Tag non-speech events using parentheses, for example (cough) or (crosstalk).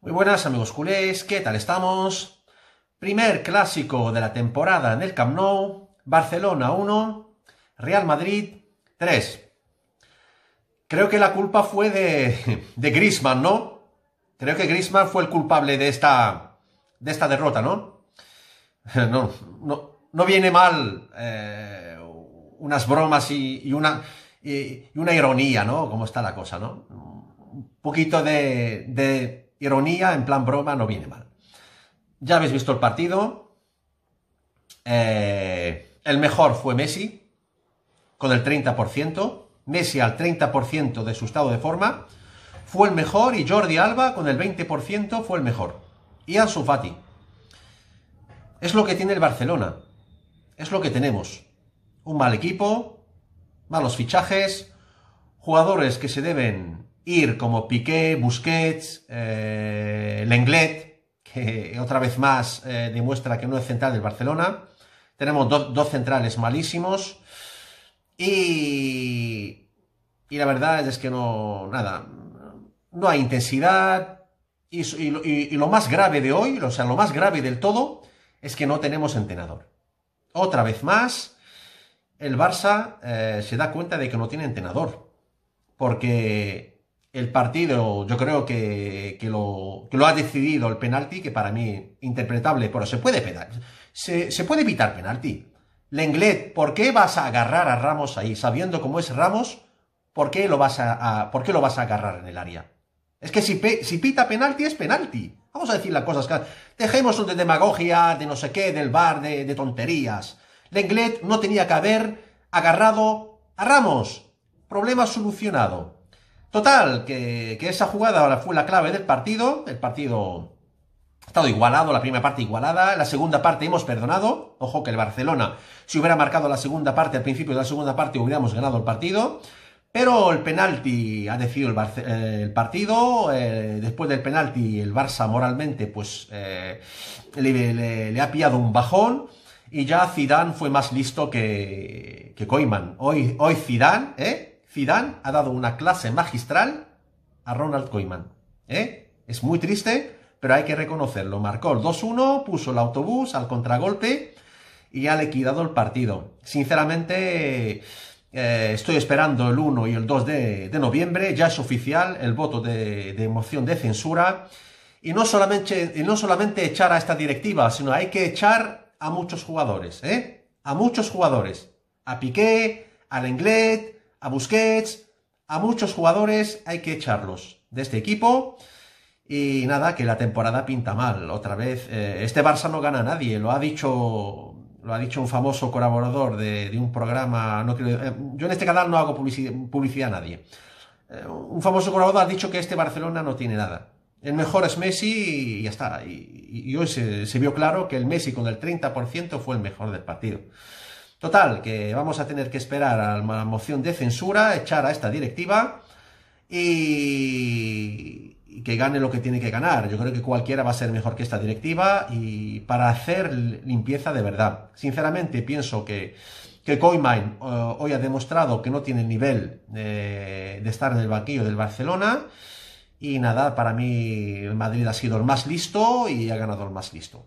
Muy buenas amigos culés, ¿qué tal estamos? Primer clásico de la temporada en el Camp Nou, Barcelona 1, Real Madrid 3. Creo que la culpa fue de, (laughs) de Griezmann, ¿no? Creo que Griezmann fue el culpable de esta, de esta derrota, ¿no? (laughs) No, viene mal eh, unas bromas y, una, una ironía, ¿no? Cómo está la cosa, ¿no? Un poquito de ironía en plan broma no viene mal. Ya habéis visto el partido. Eh, el mejor fue Messi, con el 30%. Messi al 30% de su estado de forma fue el mejor y Jordi Alba con el 20% fue el mejor. Y Ansu Fati. Es lo que tiene el Barcelona. Es lo que tenemos. Un mal equipo, malos fichajes, jugadores que se deben ir como Piqué, Busquets, eh, Lenglet, que otra vez más eh, demuestra que no es central del Barcelona. Tenemos dos centrales malísimos. Y, y la verdad es que no, nada, no hay intensidad. Y, lo más grave de hoy, o sea, lo más grave del todo, es que no tenemos entrenador. Otra vez más, el Barça eh, se da cuenta de que no tiene entrenador. Porque el partido, yo creo que, lo, ha decidido el penalti, que para mí interpretable, pero se puede, se, puede evitar penalti. Lenglet, ¿por qué vas a agarrar a Ramos ahí? Sabiendo cómo es Ramos, ¿por qué lo vas a, ¿por qué lo vas a agarrar en el área? Es que si, si pita penalti, es penalti. Vamos a decir las cosas Dejemos de demagogia, de no sé qué, del bar, de, de tonterías. Lenglet no tenía que haber agarrado a Ramos. Problema solucionado. Total, que, esa jugada ahora fue la clave del partido. El partido ha estado igualado, la primera parte igualada, la segunda parte hemos perdonado. Ojo que el Barcelona, si hubiera marcado la segunda parte al principio de la segunda parte, hubiéramos ganado el partido. Pero el penalti ha decidido el, eh, partido. Eh, después del penalti, el Barça moralmente pues eh, le, ha pillado un bajón. Y ya Zidane fue más listo que, que Koeman. Hoy, hoy Zidane, ¿eh? Zidane ha dado una clase magistral a Ronald Koeman. ¿eh? Es muy triste, pero hay que reconocerlo. Marcó el 2-1, puso el autobús al contragolpe y ha liquidado el partido. Sinceramente, eh, estoy esperando el 1 y el 2 de, noviembre. Ya es oficial el voto de, moción de censura. Y no, solamente, y no solamente echar a esta directiva, sino hay que echar a muchos jugadores, ¿eh? A muchos jugadores. A Piqué, a Lenglet, a Busquets, a muchos jugadores hay que echarlos de este equipo. Y nada, que la temporada pinta mal. Otra vez, eh, este Barça no gana a nadie. Lo ha dicho, lo ha dicho un famoso colaborador de, un programa. Eh, yo en este canal no hago publicidad, a nadie. Eh, un famoso colaborador ha dicho que este Barcelona no tiene nada. El mejor es Messi y ya está. Y, hoy se vio claro que el Messi con el 30% fue el mejor del partido. Total, que vamos a tener que esperar a la moción de censura, echar a esta directiva y, que gane lo que tiene que ganar. Yo creo que cualquiera va a ser mejor que esta directiva y para hacer limpieza de verdad. Sinceramente pienso que, que eh, hoy ha demostrado que no tiene nivel de, de estar en el banquillo del Barcelona. Y nada, para mí el Madrid ha sido el más listo y ha ganado el más listo.